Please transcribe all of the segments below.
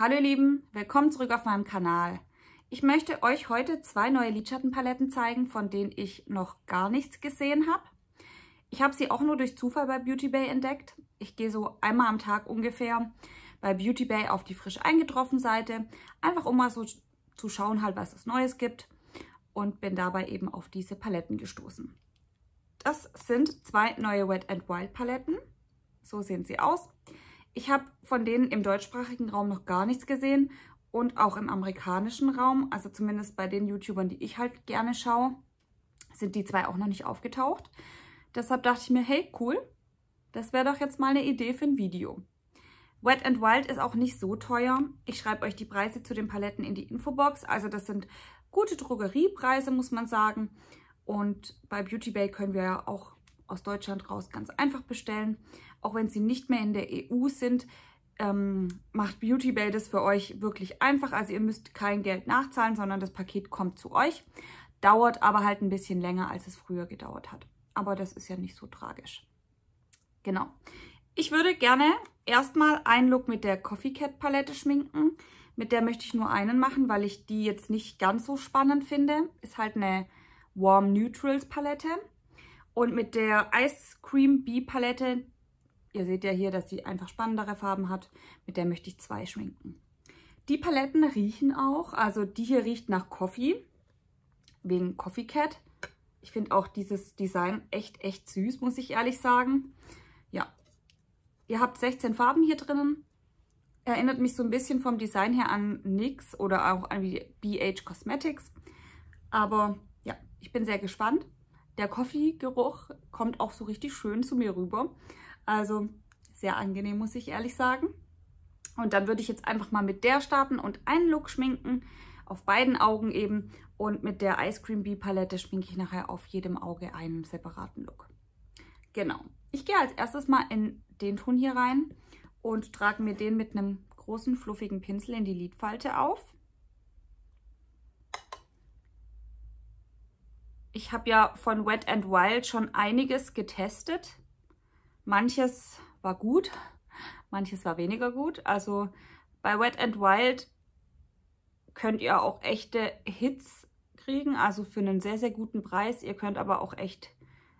Hallo ihr Lieben, willkommen zurück auf meinem Kanal. Ich möchte euch heute zwei neue Lidschattenpaletten zeigen, von denen ich noch gar nichts gesehen habe. Ich habe sie auch nur durch Zufall bei Beauty Bay entdeckt. Ich gehe so einmal am Tag ungefähr bei Beauty Bay auf die frisch eingetroffen Seite, einfach um mal so zu schauen, halt was es Neues gibt und bin dabei eben auf diese Paletten gestoßen. Das sind zwei neue Wet n Wild Paletten. So sehen sie aus. Ich habe von denen im deutschsprachigen Raum noch gar nichts gesehen und auch im amerikanischen Raum, also zumindest bei den YouTubern, die ich halt gerne schaue, sind die zwei auch noch nicht aufgetaucht. Deshalb dachte ich mir, hey, cool, das wäre doch jetzt mal eine Idee für ein Video. Wet and Wild ist auch nicht so teuer. Ich schreibe euch die Preise zu den Paletten in die Infobox. Also das sind gute Drogeriepreise, muss man sagen. Und bei Beauty Bay können wir ja auch aus Deutschland raus ganz einfach bestellen auch wenn sie nicht mehr in der EU sind, ähm, macht Beauty Bay das für euch wirklich einfach. Also ihr müsst kein Geld nachzahlen, sondern das Paket kommt zu euch. Dauert aber halt ein bisschen länger, als es früher gedauert hat. Aber das ist ja nicht so tragisch. Genau. Ich würde gerne erstmal einen Look mit der Coffee Cat Palette schminken. Mit der möchte ich nur einen machen, weil ich die jetzt nicht ganz so spannend finde. Ist halt eine Warm Neutrals Palette. Und mit der Ice Cream B Palette, Ihr seht ja hier, dass sie einfach spannendere Farben hat. Mit der möchte ich zwei schminken. Die Paletten riechen auch. Also die hier riecht nach Coffee, wegen Coffee Cat. Ich finde auch dieses Design echt, echt süß, muss ich ehrlich sagen. Ja, ihr habt 16 Farben hier drinnen. Erinnert mich so ein bisschen vom Design her an NYX oder auch an BH Cosmetics. Aber ja, ich bin sehr gespannt. Der Coffee-Geruch kommt auch so richtig schön zu mir rüber. Also sehr angenehm, muss ich ehrlich sagen. Und dann würde ich jetzt einfach mal mit der starten und einen Look schminken, auf beiden Augen eben. Und mit der Ice Cream Bee Palette schminke ich nachher auf jedem Auge einen separaten Look. Genau. Ich gehe als erstes mal in den Ton hier rein und trage mir den mit einem großen fluffigen Pinsel in die Lidfalte auf. Ich habe ja von Wet and Wild schon einiges getestet. Manches war gut, manches war weniger gut. Also bei Wet and Wild könnt ihr auch echte Hits kriegen, also für einen sehr, sehr guten Preis. Ihr könnt aber auch echt,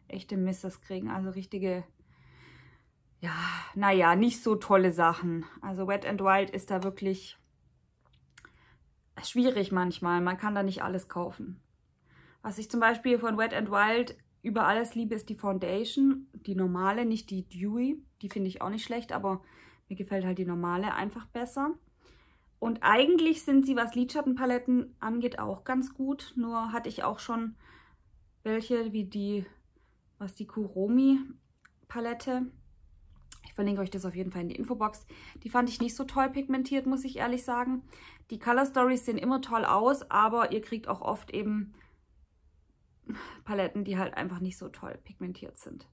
echte Misses kriegen, also richtige, ja, naja, nicht so tolle Sachen. Also Wet and Wild ist da wirklich schwierig manchmal. Man kann da nicht alles kaufen. Was ich zum Beispiel von Wet and Wild über alles Liebe ist die Foundation, die normale, nicht die Dewy. Die finde ich auch nicht schlecht, aber mir gefällt halt die normale einfach besser. Und eigentlich sind sie, was Lidschattenpaletten angeht, auch ganz gut. Nur hatte ich auch schon welche, wie die, was die Kuromi-Palette. Ich verlinke euch das auf jeden Fall in die Infobox. Die fand ich nicht so toll pigmentiert, muss ich ehrlich sagen. Die Color Stories sehen immer toll aus, aber ihr kriegt auch oft eben Paletten, die halt einfach nicht so toll pigmentiert sind.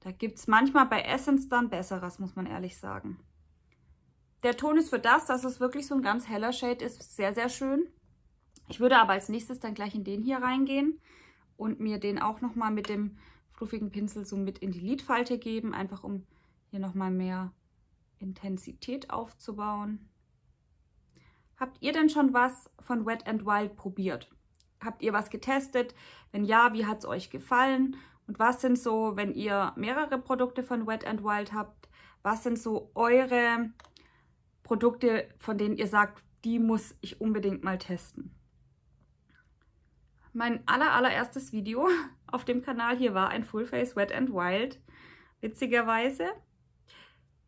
Da gibt es manchmal bei Essence dann Besseres, muss man ehrlich sagen. Der Ton ist für das, dass es wirklich so ein ganz heller Shade ist, sehr, sehr schön. Ich würde aber als nächstes dann gleich in den hier reingehen und mir den auch nochmal mit dem fluffigen Pinsel so mit in die Lidfalte geben, einfach um hier nochmal mehr Intensität aufzubauen. Habt ihr denn schon was von Wet and Wild probiert? habt ihr was getestet? Wenn ja, wie hat es euch gefallen? Und was sind so, wenn ihr mehrere Produkte von Wet and Wild habt, was sind so eure Produkte, von denen ihr sagt, die muss ich unbedingt mal testen? Mein aller, allererstes Video auf dem Kanal hier war ein Fullface Wet and Wild, witzigerweise.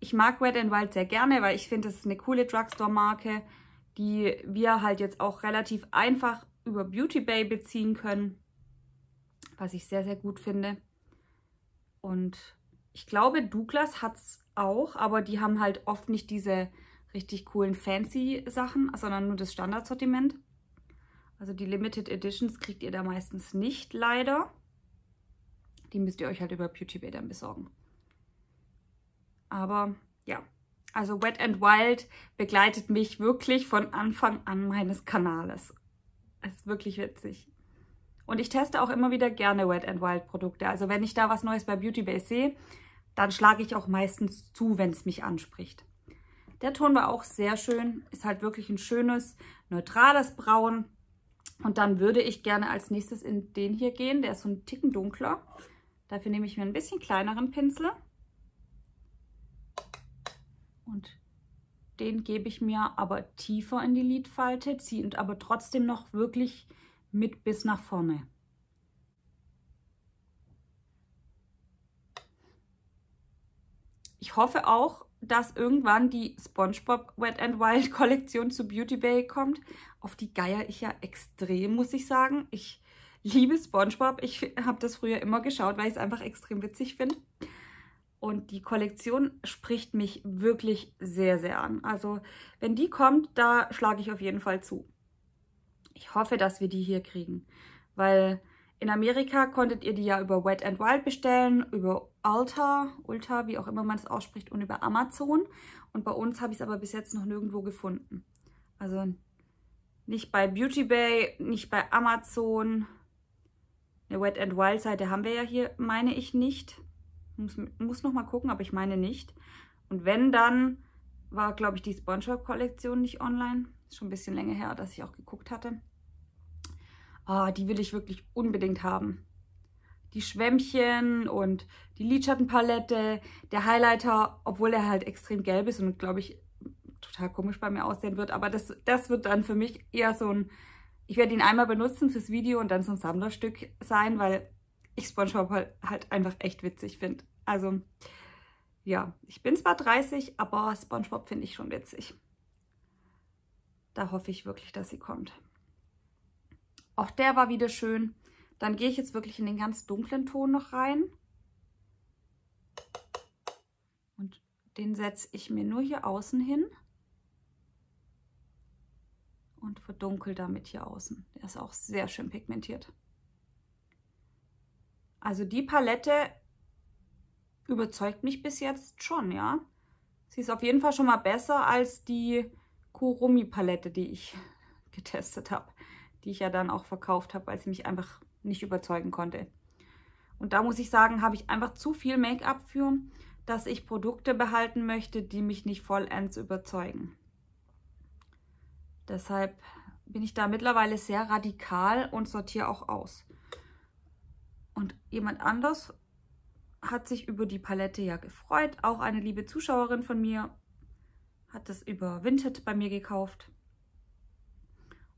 Ich mag Wet and Wild sehr gerne, weil ich finde, es ist eine coole Drugstore-Marke, die wir halt jetzt auch relativ einfach über Beauty Bay beziehen können, was ich sehr, sehr gut finde. Und ich glaube, Douglas hat es auch, aber die haben halt oft nicht diese richtig coolen Fancy-Sachen, sondern nur das Standardsortiment. Also die Limited Editions kriegt ihr da meistens nicht, leider. Die müsst ihr euch halt über Beauty Bay dann besorgen. Aber ja, also Wet and Wild begleitet mich wirklich von Anfang an meines Kanales. Es ist wirklich witzig. Und ich teste auch immer wieder gerne Wet n Wild Produkte. Also wenn ich da was Neues bei Beauty Base sehe, dann schlage ich auch meistens zu, wenn es mich anspricht. Der Ton war auch sehr schön. Ist halt wirklich ein schönes, neutrales Braun. Und dann würde ich gerne als nächstes in den hier gehen. Der ist so ein Ticken dunkler. Dafür nehme ich mir ein bisschen kleineren Pinsel. den gebe ich mir aber tiefer in die Lidfalte, ziehend aber trotzdem noch wirklich mit bis nach vorne. Ich hoffe auch, dass irgendwann die SpongeBob Wet and Wild Kollektion zu Beauty Bay kommt. Auf die geier ich ja extrem, muss ich sagen. Ich liebe SpongeBob. Ich habe das früher immer geschaut, weil ich es einfach extrem witzig finde. Und die Kollektion spricht mich wirklich sehr, sehr an. Also wenn die kommt, da schlage ich auf jeden Fall zu. Ich hoffe, dass wir die hier kriegen, weil in Amerika konntet ihr die ja über Wet and Wild bestellen, über Ulta, Ulta, wie auch immer man es ausspricht, und über Amazon. Und bei uns habe ich es aber bis jetzt noch nirgendwo gefunden. Also nicht bei Beauty Bay, nicht bei Amazon. Eine Wet and Wild Seite haben wir ja hier, meine ich nicht. Muss, muss nochmal gucken, aber ich meine nicht. Und wenn, dann war, glaube ich, die Spongebob-Kollektion nicht online. Ist schon ein bisschen länger her, dass ich auch geguckt hatte. Oh, die will ich wirklich unbedingt haben. Die Schwämmchen und die Lidschattenpalette, der Highlighter, obwohl er halt extrem gelb ist und, glaube ich, total komisch bei mir aussehen wird. Aber das, das wird dann für mich eher so ein, ich werde ihn einmal benutzen fürs Video und dann so ein Sammlerstück sein, weil ich Spongebob halt, halt einfach echt witzig finde. Also ja, ich bin zwar 30, aber SpongeBob finde ich schon witzig. Da hoffe ich wirklich, dass sie kommt. Auch der war wieder schön. Dann gehe ich jetzt wirklich in den ganz dunklen Ton noch rein. Und den setze ich mir nur hier außen hin. Und verdunkel damit hier außen. Der ist auch sehr schön pigmentiert. Also die Palette überzeugt mich bis jetzt schon, ja. Sie ist auf jeden Fall schon mal besser als die Kurumi-Palette, die ich getestet habe. Die ich ja dann auch verkauft habe, weil sie mich einfach nicht überzeugen konnte. Und da muss ich sagen, habe ich einfach zu viel Make-up für, dass ich Produkte behalten möchte, die mich nicht vollends überzeugen. Deshalb bin ich da mittlerweile sehr radikal und sortiere auch aus. Und jemand anders hat sich über die Palette ja gefreut. Auch eine liebe Zuschauerin von mir hat das über Vinted bei mir gekauft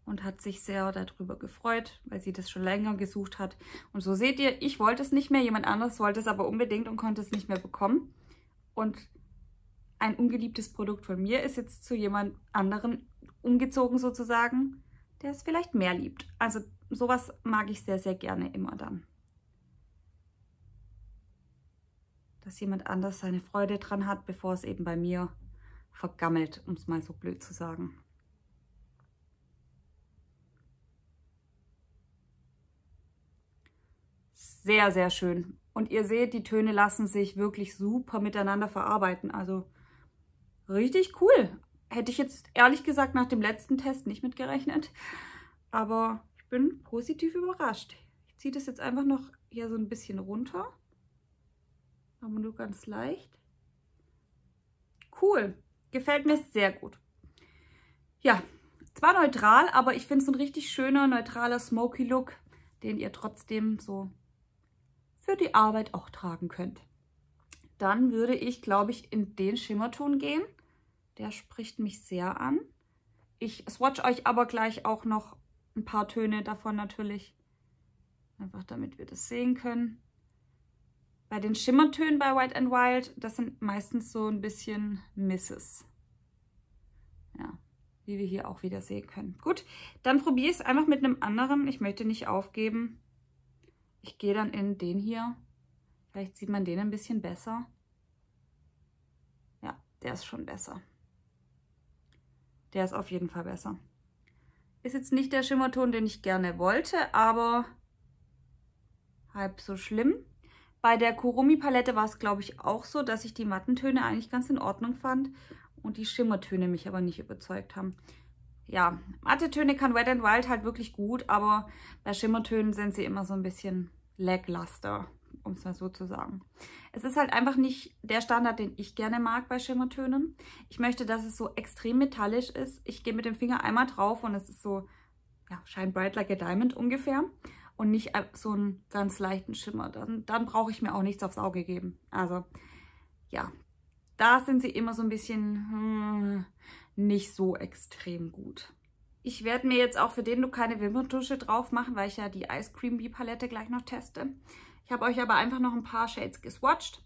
und hat sich sehr darüber gefreut, weil sie das schon länger gesucht hat. Und so seht ihr, ich wollte es nicht mehr, jemand anders wollte es aber unbedingt und konnte es nicht mehr bekommen. Und ein ungeliebtes Produkt von mir ist jetzt zu jemand anderen umgezogen sozusagen, der es vielleicht mehr liebt. Also sowas mag ich sehr, sehr gerne immer dann. dass jemand anders seine Freude dran hat, bevor es eben bei mir vergammelt, um es mal so blöd zu sagen. Sehr, sehr schön. Und ihr seht, die Töne lassen sich wirklich super miteinander verarbeiten. Also richtig cool. Hätte ich jetzt ehrlich gesagt nach dem letzten Test nicht mitgerechnet. Aber ich bin positiv überrascht. Ich ziehe das jetzt einfach noch hier so ein bisschen runter aber nur ganz leicht. Cool, gefällt mir sehr gut. Ja, zwar neutral, aber ich finde es ein richtig schöner, neutraler Smoky Look, den ihr trotzdem so für die Arbeit auch tragen könnt. Dann würde ich, glaube ich, in den Schimmerton gehen. Der spricht mich sehr an. Ich swatch euch aber gleich auch noch ein paar Töne davon natürlich. Einfach damit wir das sehen können. Bei den Schimmertönen bei White and Wild, das sind meistens so ein bisschen Misses. Ja, wie wir hier auch wieder sehen können. Gut, dann probiere ich es einfach mit einem anderen. Ich möchte nicht aufgeben. Ich gehe dann in den hier. Vielleicht sieht man den ein bisschen besser. Ja, der ist schon besser. Der ist auf jeden Fall besser. Ist jetzt nicht der Schimmerton, den ich gerne wollte, aber halb so schlimm. Bei der Kurumi-Palette war es, glaube ich, auch so, dass ich die matten Töne eigentlich ganz in Ordnung fand und die Schimmertöne mich aber nicht überzeugt haben. Ja, matte Töne kann Wet n Wild halt wirklich gut, aber bei Schimmertönen sind sie immer so ein bisschen lackluster, um es mal so zu sagen. Es ist halt einfach nicht der Standard, den ich gerne mag bei Schimmertönen. Ich möchte, dass es so extrem metallisch ist. Ich gehe mit dem Finger einmal drauf und es ist so, ja, shine bright like a diamond ungefähr und nicht so einen ganz leichten Schimmer. Dann, dann brauche ich mir auch nichts aufs Auge geben. Also ja, da sind sie immer so ein bisschen hm, nicht so extrem gut. Ich werde mir jetzt auch für den du keine Wimperntusche drauf machen, weil ich ja die Ice Cream Bee Palette gleich noch teste. Ich habe euch aber einfach noch ein paar Shades geswatcht.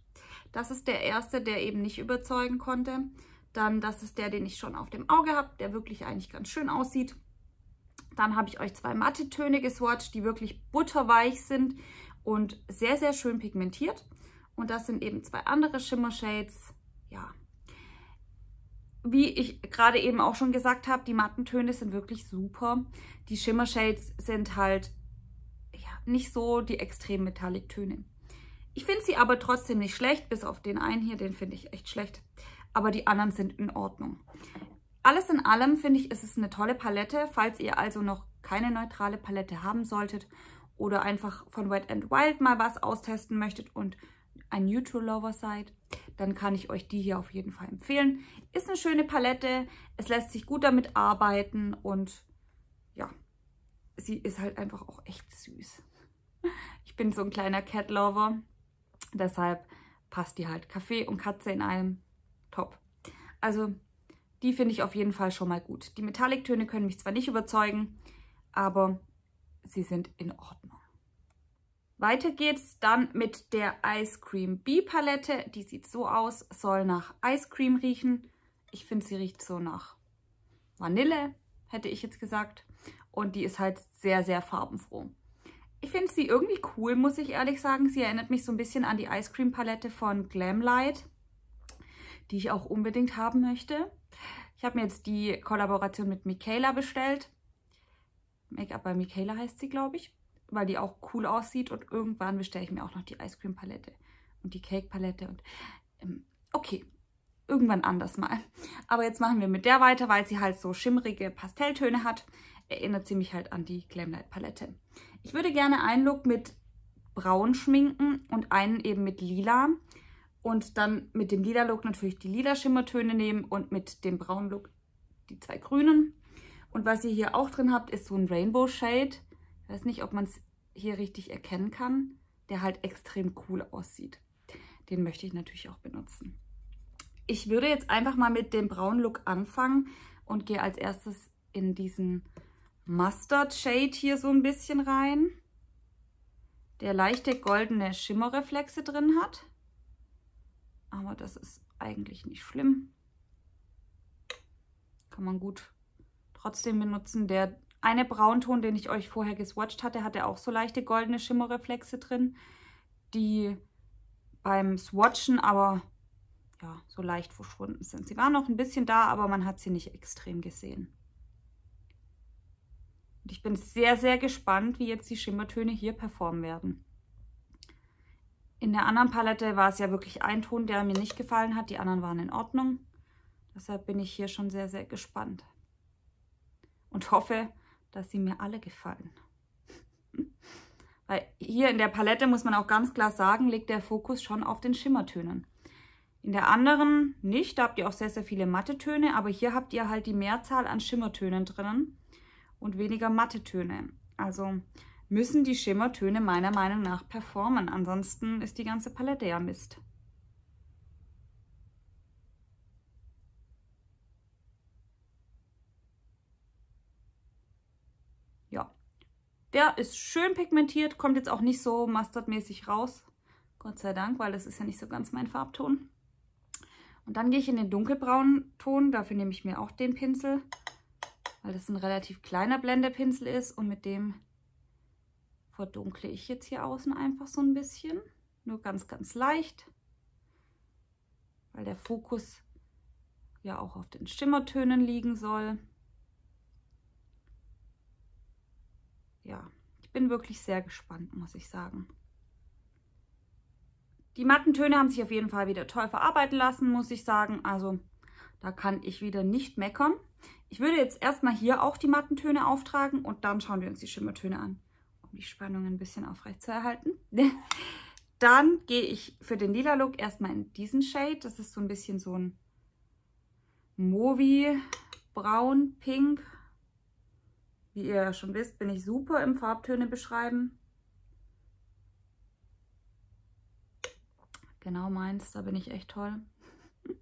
Das ist der erste, der eben nicht überzeugen konnte. Dann, das ist der, den ich schon auf dem Auge habe, der wirklich eigentlich ganz schön aussieht. Dann habe ich euch zwei matte Töne geswatcht, die wirklich butterweich sind und sehr, sehr schön pigmentiert. Und das sind eben zwei andere Shimmer-Shades. Ja, wie ich gerade eben auch schon gesagt habe, die matten Töne sind wirklich super. Die Shimmer-Shades sind halt ja, nicht so die extrem Metallic-Töne. Ich finde sie aber trotzdem nicht schlecht, bis auf den einen hier, den finde ich echt schlecht. Aber die anderen sind in Ordnung. Alles in allem finde ich, ist es eine tolle Palette. Falls ihr also noch keine neutrale Palette haben solltet oder einfach von Wet n Wild mal was austesten möchtet und ein Neutral Lover seid, dann kann ich euch die hier auf jeden Fall empfehlen. Ist eine schöne Palette, es lässt sich gut damit arbeiten und ja, sie ist halt einfach auch echt süß. Ich bin so ein kleiner Cat Lover, deshalb passt die halt Kaffee und Katze in einem. Top. Also die finde ich auf jeden Fall schon mal gut. Die Metallic-Töne können mich zwar nicht überzeugen, aber sie sind in Ordnung. Weiter geht's dann mit der Ice Cream B Palette. Die sieht so aus, soll nach Ice Cream riechen. Ich finde, sie riecht so nach Vanille, hätte ich jetzt gesagt. Und die ist halt sehr, sehr farbenfroh. Ich finde sie irgendwie cool, muss ich ehrlich sagen. Sie erinnert mich so ein bisschen an die Ice Cream Palette von Glam Light die ich auch unbedingt haben möchte. Ich habe mir jetzt die Kollaboration mit Michaela bestellt. Make-up bei Michaela heißt sie, glaube ich, weil die auch cool aussieht. Und irgendwann bestelle ich mir auch noch die Ice Cream Palette und die Cake Palette. Und ähm, okay, irgendwann anders mal. Aber jetzt machen wir mit der weiter, weil sie halt so schimmerige Pastelltöne hat. Erinnert sie mich halt an die Glamlight Palette. Ich würde gerne einen Look mit braun schminken und einen eben mit lila und dann mit dem lila Look natürlich die lila Schimmertöne nehmen und mit dem braunen Look die zwei grünen. Und was ihr hier auch drin habt, ist so ein Rainbow Shade. Ich weiß nicht, ob man es hier richtig erkennen kann, der halt extrem cool aussieht. Den möchte ich natürlich auch benutzen. Ich würde jetzt einfach mal mit dem braunen Look anfangen und gehe als erstes in diesen Mustard Shade hier so ein bisschen rein, der leichte goldene Schimmerreflexe drin hat. Aber das ist eigentlich nicht schlimm. Kann man gut trotzdem benutzen. Der eine Braunton, den ich euch vorher geswatcht hatte, hatte auch so leichte goldene Schimmerreflexe drin, die beim Swatchen aber ja, so leicht verschwunden sind. Sie war noch ein bisschen da, aber man hat sie nicht extrem gesehen. Und ich bin sehr, sehr gespannt, wie jetzt die Schimmertöne hier performen werden. In der anderen Palette war es ja wirklich ein Ton, der mir nicht gefallen hat. Die anderen waren in Ordnung. Deshalb bin ich hier schon sehr, sehr gespannt. Und hoffe, dass sie mir alle gefallen. Weil hier in der Palette, muss man auch ganz klar sagen, liegt der Fokus schon auf den Schimmertönen. In der anderen nicht, da habt ihr auch sehr, sehr viele matte Töne, aber hier habt ihr halt die Mehrzahl an Schimmertönen drinnen und weniger matte Töne. Also müssen die Schimmertöne meiner Meinung nach performen. Ansonsten ist die ganze Palette ja Mist. Ja, der ist schön pigmentiert, kommt jetzt auch nicht so mustardmäßig raus. Gott sei Dank, weil das ist ja nicht so ganz mein Farbton. Und dann gehe ich in den dunkelbraunen Ton, dafür nehme ich mir auch den Pinsel, weil das ein relativ kleiner Blendepinsel ist und mit dem verdunkle ich jetzt hier außen einfach so ein bisschen. Nur ganz, ganz leicht, weil der Fokus ja auch auf den Schimmertönen liegen soll. Ja, ich bin wirklich sehr gespannt, muss ich sagen. Die matten Töne haben sich auf jeden Fall wieder toll verarbeiten lassen, muss ich sagen. Also da kann ich wieder nicht meckern. Ich würde jetzt erstmal hier auch die matten Töne auftragen und dann schauen wir uns die Schimmertöne an die Spannung ein bisschen aufrecht zu erhalten. Dann gehe ich für den lila Look erstmal in diesen Shade. Das ist so ein bisschen so ein Movi, Braun, Pink. Wie ihr ja schon wisst, bin ich super im Farbtöne beschreiben. Genau meins, da bin ich echt toll.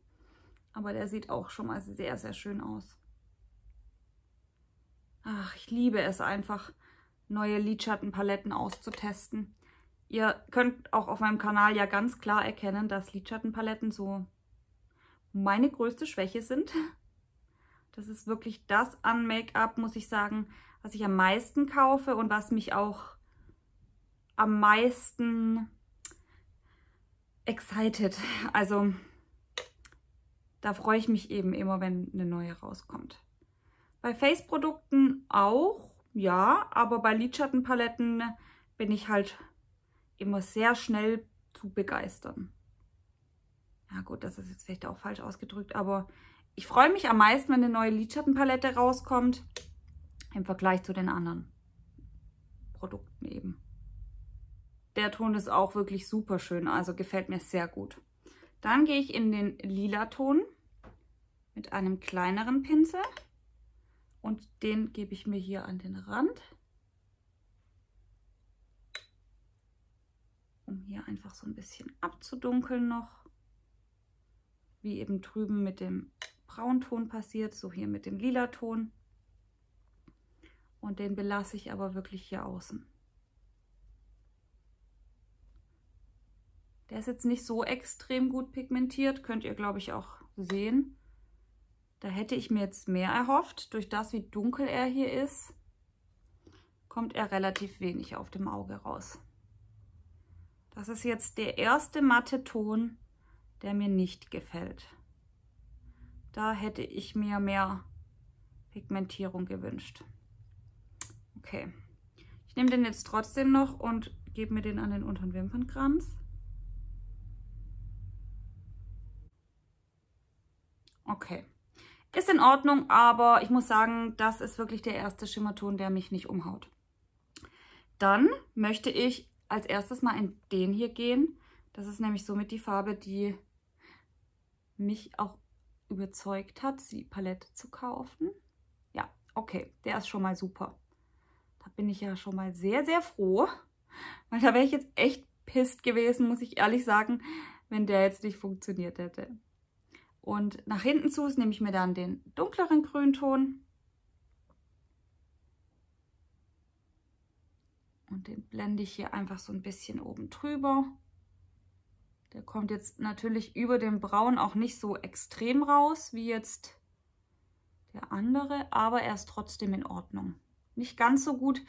Aber der sieht auch schon mal sehr, sehr schön aus. Ach, ich liebe es einfach, neue Lidschattenpaletten auszutesten. Ihr könnt auch auf meinem Kanal ja ganz klar erkennen, dass Lidschattenpaletten so meine größte Schwäche sind. Das ist wirklich das an Make-up, muss ich sagen, was ich am meisten kaufe und was mich auch am meisten excited. Also da freue ich mich eben immer, wenn eine neue rauskommt. Bei Face-Produkten auch, ja, aber bei Lidschattenpaletten bin ich halt immer sehr schnell zu begeistern. Ja gut, das ist jetzt vielleicht auch falsch ausgedrückt, aber ich freue mich am meisten, wenn eine neue Lidschattenpalette rauskommt, im Vergleich zu den anderen Produkten eben. Der Ton ist auch wirklich super schön, also gefällt mir sehr gut. Dann gehe ich in den lila Ton mit einem kleineren Pinsel und den gebe ich mir hier an den Rand, um hier einfach so ein bisschen abzudunkeln noch, wie eben drüben mit dem Braunton passiert, so hier mit dem Lila-Ton. und den belasse ich aber wirklich hier außen. Der ist jetzt nicht so extrem gut pigmentiert, könnt ihr glaube ich auch sehen. Da hätte ich mir jetzt mehr erhofft. Durch das, wie dunkel er hier ist, kommt er relativ wenig auf dem Auge raus. Das ist jetzt der erste matte Ton, der mir nicht gefällt. Da hätte ich mir mehr Pigmentierung gewünscht. Okay. Ich nehme den jetzt trotzdem noch und gebe mir den an den unteren Wimpernkranz. Okay. Ist in Ordnung, aber ich muss sagen, das ist wirklich der erste Schimmerton, der mich nicht umhaut. Dann möchte ich als erstes mal in den hier gehen. Das ist nämlich somit die Farbe, die mich auch überzeugt hat, die Palette zu kaufen. Ja, okay, der ist schon mal super. Da bin ich ja schon mal sehr, sehr froh, weil da wäre ich jetzt echt pisst gewesen, muss ich ehrlich sagen, wenn der jetzt nicht funktioniert hätte. Und nach hinten zu nehme ich mir dann den dunkleren Grünton und den blende ich hier einfach so ein bisschen oben drüber. Der kommt jetzt natürlich über dem Braun auch nicht so extrem raus wie jetzt der andere, aber er ist trotzdem in Ordnung. Nicht ganz so gut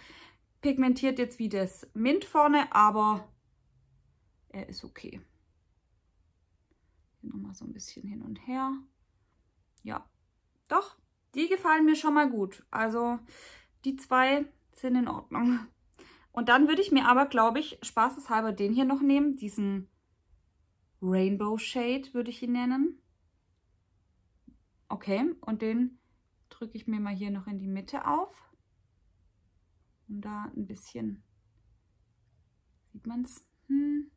pigmentiert jetzt wie das Mint vorne, aber er ist okay nochmal so ein bisschen hin und her. Ja, doch, die gefallen mir schon mal gut. Also die zwei sind in Ordnung. Und dann würde ich mir aber, glaube ich, spaßeshalber den hier noch nehmen. Diesen Rainbow Shade würde ich ihn nennen. Okay, und den drücke ich mir mal hier noch in die Mitte auf. Und da ein bisschen, sieht man es? Hm.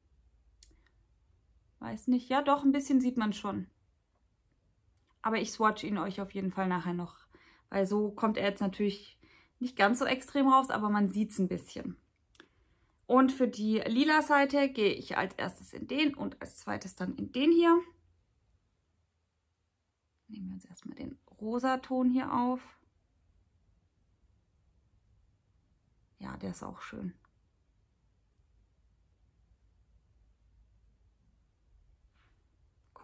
Weiß nicht. Ja, doch, ein bisschen sieht man schon. Aber ich swatch ihn euch auf jeden Fall nachher noch. Weil so kommt er jetzt natürlich nicht ganz so extrem raus, aber man sieht es ein bisschen. Und für die lila Seite gehe ich als erstes in den und als zweites dann in den hier. Nehmen wir uns erstmal den rosa Ton hier auf. Ja, der ist auch schön.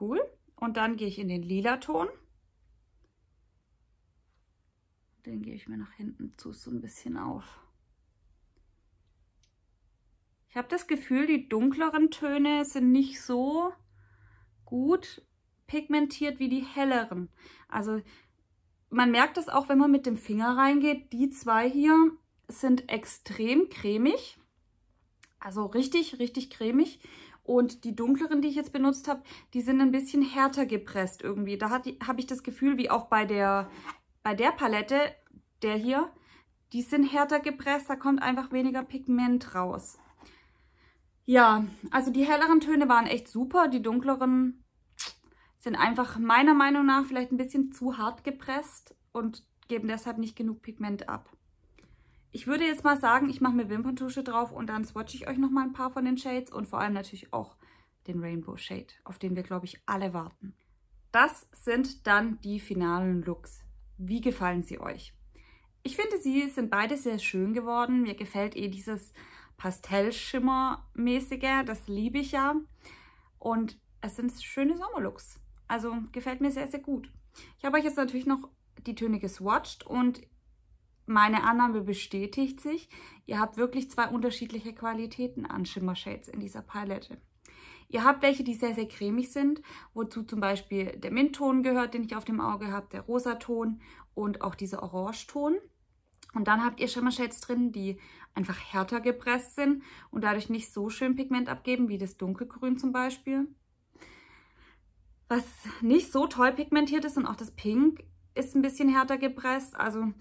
Cool. Und dann gehe ich in den lila Ton. Den gebe ich mir nach hinten zu, so ein bisschen auf. Ich habe das Gefühl, die dunkleren Töne sind nicht so gut pigmentiert wie die helleren. Also man merkt das auch, wenn man mit dem Finger reingeht. Die zwei hier sind extrem cremig. Also richtig, richtig cremig. Und die dunkleren, die ich jetzt benutzt habe, die sind ein bisschen härter gepresst irgendwie. Da habe ich das Gefühl, wie auch bei der, bei der Palette, der hier, die sind härter gepresst, da kommt einfach weniger Pigment raus. Ja, also die helleren Töne waren echt super, die dunkleren sind einfach meiner Meinung nach vielleicht ein bisschen zu hart gepresst und geben deshalb nicht genug Pigment ab. Ich würde jetzt mal sagen, ich mache mir Wimperntusche drauf und dann swatche ich euch nochmal ein paar von den Shades und vor allem natürlich auch den Rainbow Shade, auf den wir, glaube ich, alle warten. Das sind dann die finalen Looks. Wie gefallen sie euch? Ich finde, sie sind beide sehr schön geworden. Mir gefällt eh dieses Pastellschimmer-mäßige, das liebe ich ja. Und es sind schöne Sommerlooks. Also gefällt mir sehr, sehr gut. Ich habe euch jetzt natürlich noch die Töne geswatcht und meine Annahme bestätigt sich. Ihr habt wirklich zwei unterschiedliche Qualitäten an Shimmer-Shades in dieser Palette. Ihr habt welche, die sehr, sehr cremig sind, wozu zum Beispiel der Mintton gehört, den ich auf dem Auge habe, der Rosaton und auch dieser Orangeton. Und dann habt ihr Shimmer-Shades drin, die einfach härter gepresst sind und dadurch nicht so schön Pigment abgeben, wie das Dunkelgrün zum Beispiel. Was nicht so toll pigmentiert ist und auch das Pink ist ein bisschen härter gepresst. Also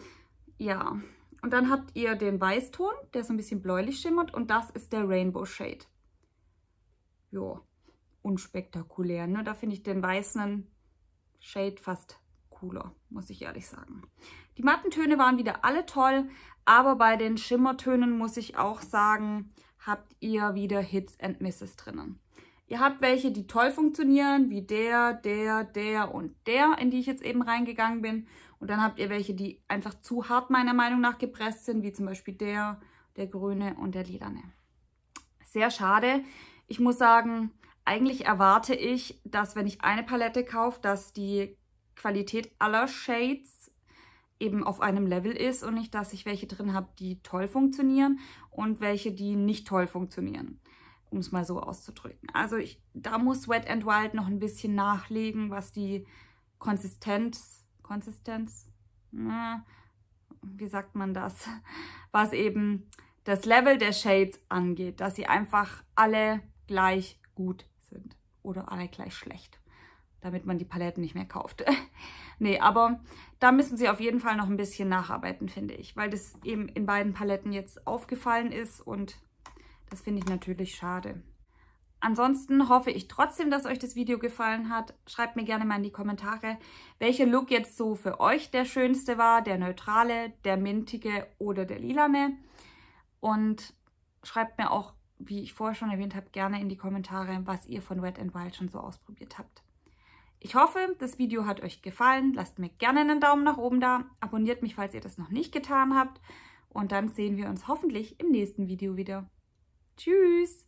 ja, und dann habt ihr den Weißton, der so ein bisschen bläulich schimmert und das ist der Rainbow Shade. Jo, unspektakulär, ne? Da finde ich den weißen Shade fast cooler, muss ich ehrlich sagen. Die matten Töne waren wieder alle toll, aber bei den Schimmertönen muss ich auch sagen, habt ihr wieder Hits and Misses drinnen. Ihr habt welche, die toll funktionieren, wie der, der, der und der, in die ich jetzt eben reingegangen bin. Und dann habt ihr welche, die einfach zu hart meiner Meinung nach gepresst sind, wie zum Beispiel der, der grüne und der lilane. Sehr schade. Ich muss sagen, eigentlich erwarte ich, dass wenn ich eine Palette kaufe, dass die Qualität aller Shades eben auf einem Level ist und nicht, dass ich welche drin habe, die toll funktionieren und welche, die nicht toll funktionieren um es mal so auszudrücken. Also ich, da muss Wet and Wild noch ein bisschen nachlegen, was die Konsistenz, Konsistenz, na, wie sagt man das, was eben das Level der Shades angeht, dass sie einfach alle gleich gut sind oder alle gleich schlecht, damit man die Paletten nicht mehr kauft. nee, aber da müssen sie auf jeden Fall noch ein bisschen nacharbeiten, finde ich, weil das eben in beiden Paletten jetzt aufgefallen ist und das finde ich natürlich schade. Ansonsten hoffe ich trotzdem, dass euch das Video gefallen hat. Schreibt mir gerne mal in die Kommentare, welcher Look jetzt so für euch der schönste war, der neutrale, der mintige oder der lilane. Und schreibt mir auch, wie ich vorher schon erwähnt habe, gerne in die Kommentare, was ihr von Wet n Wild schon so ausprobiert habt. Ich hoffe, das Video hat euch gefallen. Lasst mir gerne einen Daumen nach oben da. Abonniert mich, falls ihr das noch nicht getan habt. Und dann sehen wir uns hoffentlich im nächsten Video wieder. Tschüss!